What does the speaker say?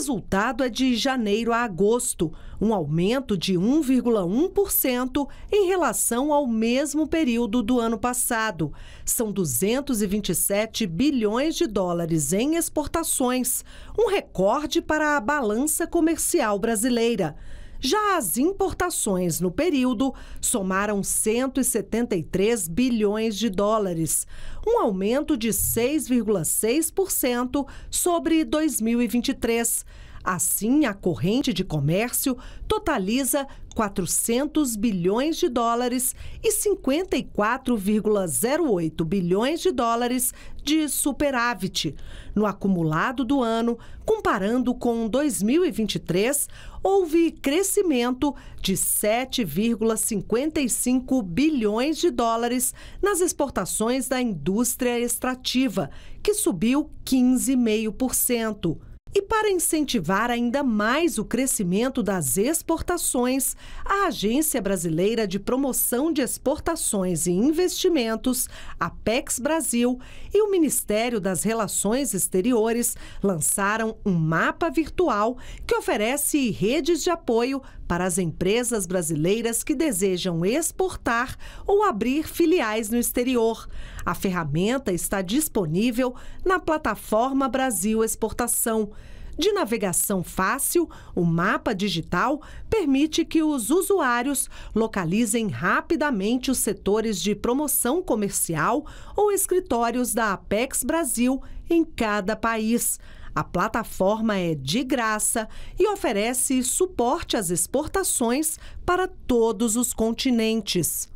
resultado é de janeiro a agosto, um aumento de 1,1% em relação ao mesmo período do ano passado. São 227 bilhões de dólares em exportações, um recorde para a balança comercial brasileira. Já as importações no período somaram 173 bilhões de dólares, um aumento de 6,6% sobre 2023 Assim, a corrente de comércio totaliza 400 bilhões de dólares e 54,08 bilhões de dólares de superávit no acumulado do ano, comparando com 2023, houve crescimento de 7,55 bilhões de dólares nas exportações da indústria extrativa, que subiu 15,5%. E para incentivar ainda mais o crescimento das exportações, a Agência Brasileira de Promoção de Exportações e Investimentos, Apex Brasil, e o Ministério das Relações Exteriores lançaram um mapa virtual que oferece redes de apoio para as empresas brasileiras que desejam exportar ou abrir filiais no exterior. A ferramenta está disponível na plataforma Brasil Exportação. De navegação fácil, o mapa digital permite que os usuários localizem rapidamente os setores de promoção comercial ou escritórios da Apex Brasil em cada país. A plataforma é de graça e oferece suporte às exportações para todos os continentes.